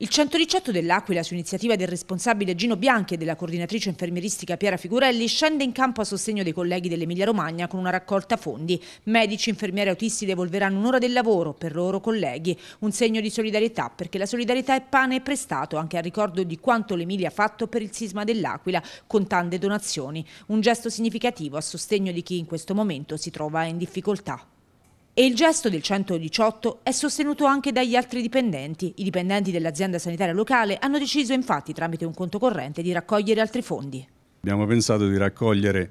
Il 118 dell'Aquila, su iniziativa del responsabile Gino Bianchi e della coordinatrice infermieristica Piera Figurelli, scende in campo a sostegno dei colleghi dell'Emilia Romagna con una raccolta fondi. Medici, infermieri e autisti devolveranno un'ora del lavoro per loro colleghi. Un segno di solidarietà, perché la solidarietà è pane e prestato, anche a ricordo di quanto l'Emilia ha fatto per il sisma dell'Aquila, con tante donazioni. Un gesto significativo a sostegno di chi in questo momento si trova in difficoltà. E il gesto del 118 è sostenuto anche dagli altri dipendenti. I dipendenti dell'azienda sanitaria locale hanno deciso infatti tramite un conto corrente di raccogliere altri fondi. Abbiamo pensato di raccogliere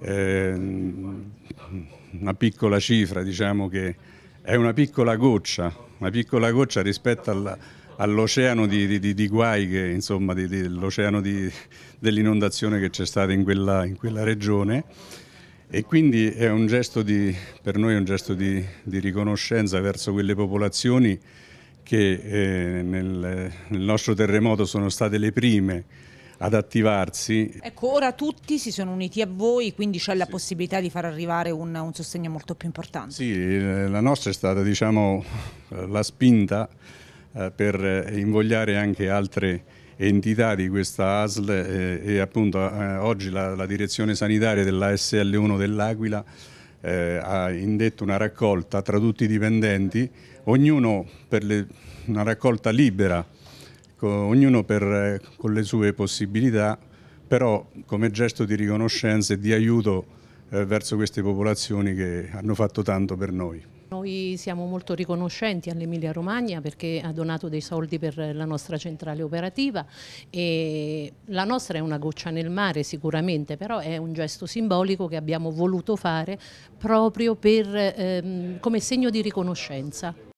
eh, una piccola cifra, diciamo che è una piccola goccia, una piccola goccia rispetto alla, all'oceano di, di, di, guai, che, insomma, dell'oceano dell'inondazione che c'è stata in quella, in quella regione. E quindi è un gesto di, per noi è un gesto di, di riconoscenza verso quelle popolazioni che eh, nel, nel nostro terremoto sono state le prime ad attivarsi. Ecco, ora tutti si sono uniti a voi, quindi c'è la sì. possibilità di far arrivare un, un, sostegno molto più importante. Sì, eh, la nostra è stata diciamo, la spinta eh, per invogliare anche altre entità di questa ASL eh, e appunto eh, oggi la, la, direzione sanitaria dell'ASL1 dell'Aquila eh, ha indetto una raccolta tra tutti i dipendenti, ognuno per le, una raccolta libera, co, ognuno per, eh, con le sue possibilità, però come gesto di riconoscenza e di aiuto eh, verso queste popolazioni che hanno fatto tanto per noi. Noi siamo molto riconoscenti all'Emilia Romagna perché ha donato dei soldi per la nostra centrale operativa e la nostra è una goccia nel mare sicuramente, però è un gesto simbolico che abbiamo voluto fare proprio per, ehm, come segno di riconoscenza.